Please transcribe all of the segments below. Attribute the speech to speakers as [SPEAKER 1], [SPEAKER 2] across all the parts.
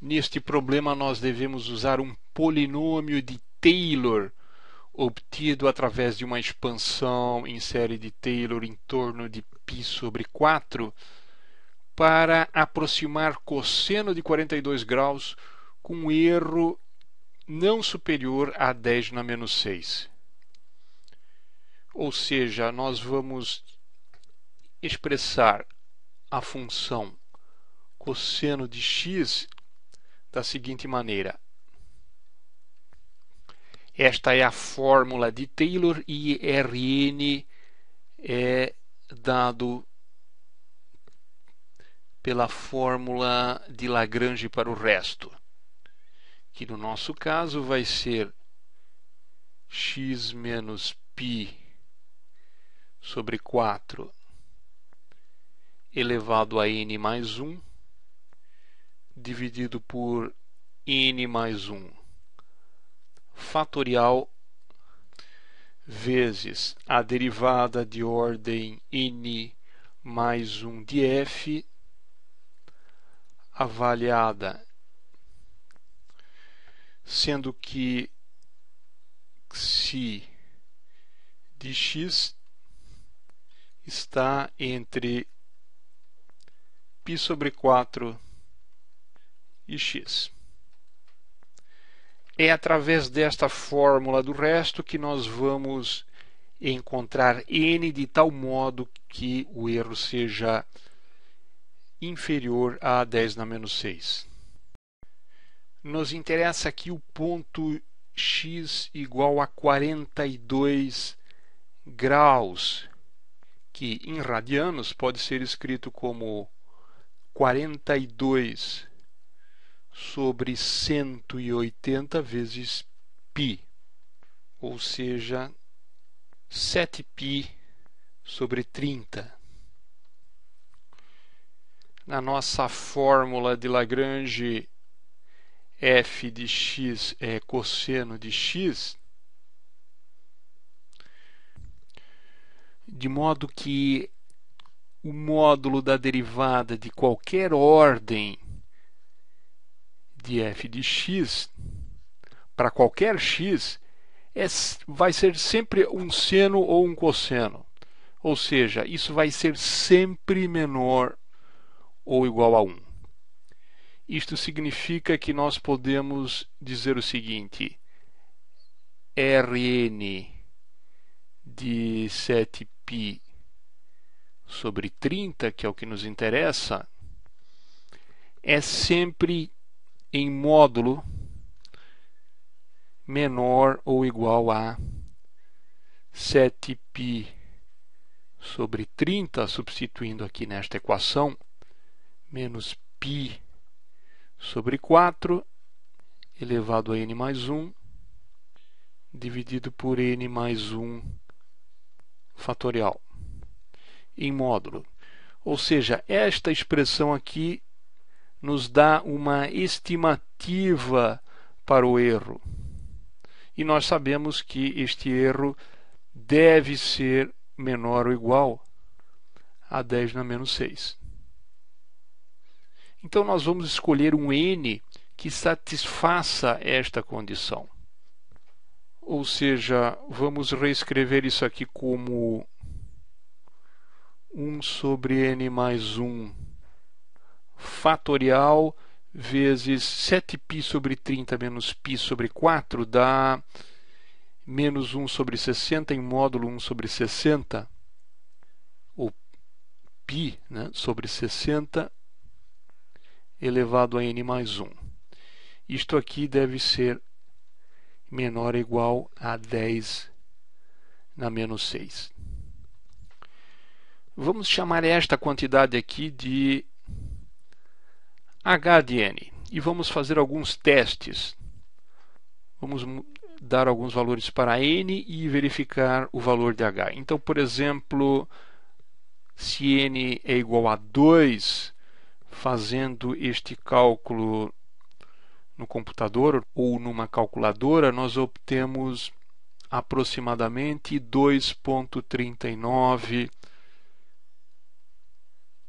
[SPEAKER 1] Neste problema, nós devemos usar um polinômio de Taylor obtido através de uma expansão em série de Taylor em torno de π sobre 4 para aproximar cosseno de 42 graus com um erro não superior a 10 na menos 6. Ou seja, nós vamos expressar a função cosseno de x da seguinte maneira: esta é a fórmula de Taylor e Rn é dado pela fórmula de Lagrange para o resto, que no nosso caso vai ser x menos π sobre 4 elevado a n mais 1 dividido por n mais 1 fatorial vezes a derivada de ordem n mais 1 de f avaliada, sendo que xi de x está entre π sobre 4 e x. É através desta fórmula do resto que nós vamos encontrar n de tal modo que o erro seja inferior a 10 na menos 6. Nos interessa aqui o ponto x igual a 42 graus, que em radianos pode ser escrito como 42 sobre 180 vezes π, ou seja, 7π sobre 30. Na nossa fórmula de Lagrange, f de x é cosseno de x, de modo que o módulo da derivada de qualquer ordem de f de x para qualquer x é, vai ser sempre um seno ou um cosseno. Ou seja, isso vai ser sempre menor ou igual a 1. Isto significa que nós podemos dizer o seguinte: Rn de 7π sobre 30, que é o que nos interessa, é sempre em módulo menor ou igual a 7π sobre 30, substituindo aqui nesta equação, menos π sobre 4 elevado a n mais 1 dividido por n mais 1 fatorial em módulo. Ou seja, esta expressão aqui nos dá uma estimativa para o erro. E nós sabemos que este erro deve ser menor ou igual a 10 na menos 6. Então nós vamos escolher um n que satisfaça esta condição. Ou seja, vamos reescrever isso aqui como 1 sobre n mais 1 fatorial vezes 7π sobre 30 menos π sobre 4 dá menos 1 sobre 60 em módulo 1 sobre 60, ou π né, sobre 60 elevado a n mais 1. Isto aqui deve ser menor ou igual a 10 na menos 6. Vamos chamar esta quantidade aqui de HDN e vamos fazer alguns testes. Vamos dar alguns valores para N e verificar o valor de H. Então, por exemplo, se N é igual a 2, fazendo este cálculo no computador ou numa calculadora, nós obtemos aproximadamente 2.39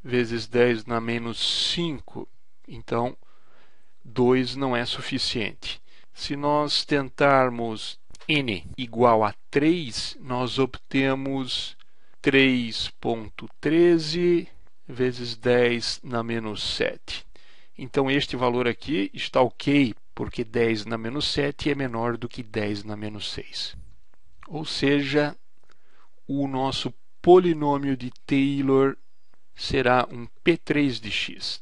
[SPEAKER 1] vezes 10 na menos 5 então, 2 não é suficiente. Se nós tentarmos n igual a 3, nós obtemos 3.13 vezes 10 na menos 7. Então, este valor aqui está ok, porque 10 na menos 7 é menor do que 10 na menos 6. Ou seja, o nosso polinômio de Taylor será um P3 de x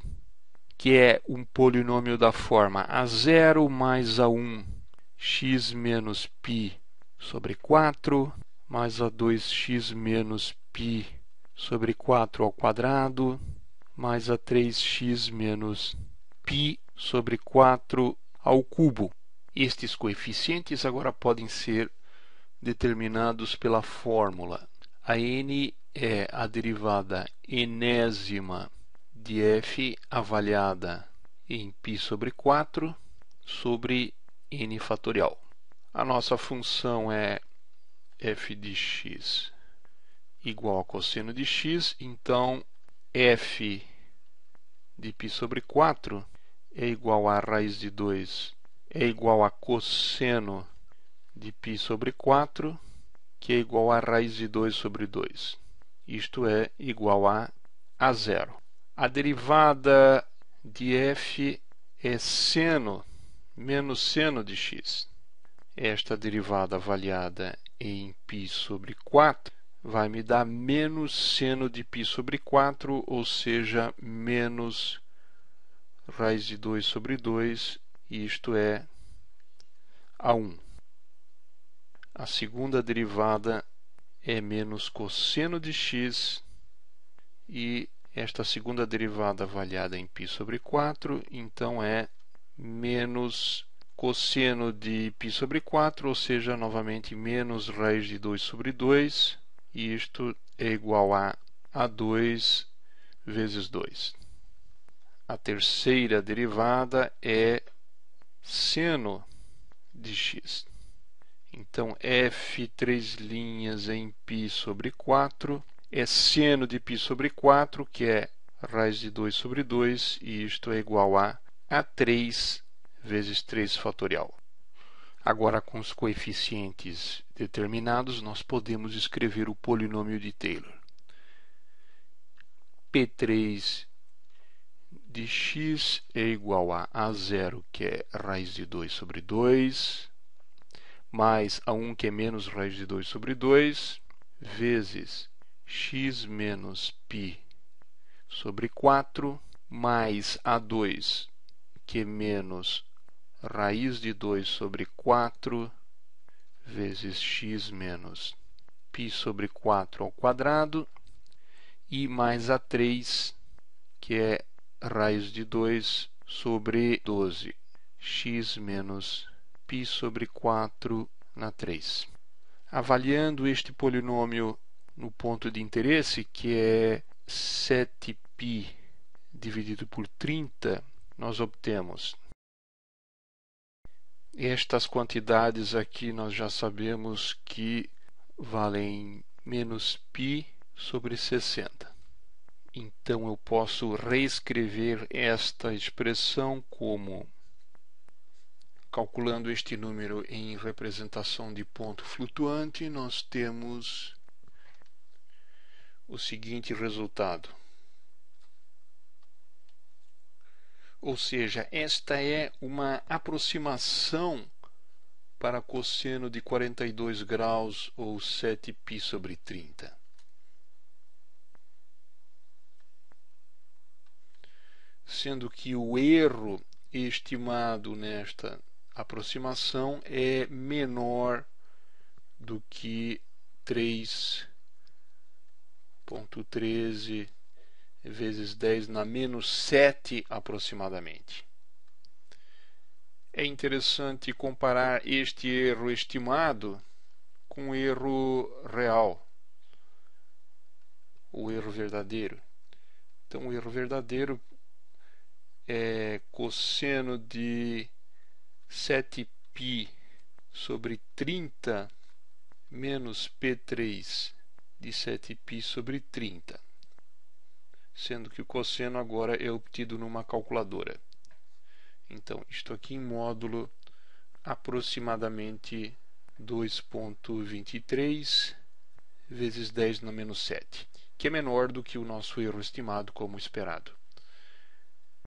[SPEAKER 1] que é um polinômio da forma a0 mais a1 x menos π sobre 4 mais a2x menos π sobre 4 ao quadrado mais a3x menos π sobre 4 ao cubo. Estes coeficientes agora podem ser determinados pela fórmula. A n é a derivada enésima de f avaliada em π sobre 4 sobre n fatorial. A nossa função é f de x igual a cosseno de x, então f de π sobre 4 é igual a raiz de 2 é igual a cosseno de π sobre 4, que é igual a raiz de 2 sobre 2. Isto é igual a, a zero. A derivada de f é seno menos seno de x. Esta derivada avaliada em π sobre 4 vai me dar menos seno de π sobre 4, ou seja, menos raiz de 2 sobre 2, isto é a1. A segunda derivada é menos cosseno de x e esta segunda derivada avaliada em π sobre 4, então é menos cosseno de π sobre 4, ou seja, novamente menos raiz de 2 sobre 2, e isto é igual a A2 vezes 2. A terceira derivada é seno de x. Então, f três em π sobre 4 é seno de π sobre 4, que é raiz de 2 sobre 2, e isto é igual a A3 vezes 3 fatorial. Agora, com os coeficientes determinados, nós podemos escrever o polinômio de Taylor. P3 de x é igual a a0, que é raiz de 2 sobre 2, mais a1, que é menos raiz de 2 sobre 2, vezes x menos π sobre 4 mais a2, que é menos raiz de 2 sobre 4 vezes x menos π sobre 4 ao quadrado e mais a3, que é raiz de 2 sobre 12, x menos π sobre 4 na 3. Avaliando este polinômio no ponto de interesse, que é 7π dividido por 30, nós obtemos estas quantidades aqui nós já sabemos que valem menos π sobre 60. Então eu posso reescrever esta expressão como calculando este número em representação de ponto flutuante, nós temos o seguinte resultado. Ou seja, esta é uma aproximação para cosseno de 42 graus ou 7π sobre 30. Sendo que o erro estimado nesta aproximação é menor do que 3 Ponto 13 vezes 10 na menos 7 aproximadamente. É interessante comparar este erro estimado com o erro real, o erro verdadeiro. Então, o erro verdadeiro é cosseno de 7π sobre 30 menos P3 de 7π sobre 30, sendo que o cosseno agora é obtido numa calculadora. Então, estou aqui em módulo aproximadamente 2.23 vezes 10 na menos 7, que é menor do que o nosso erro estimado como esperado.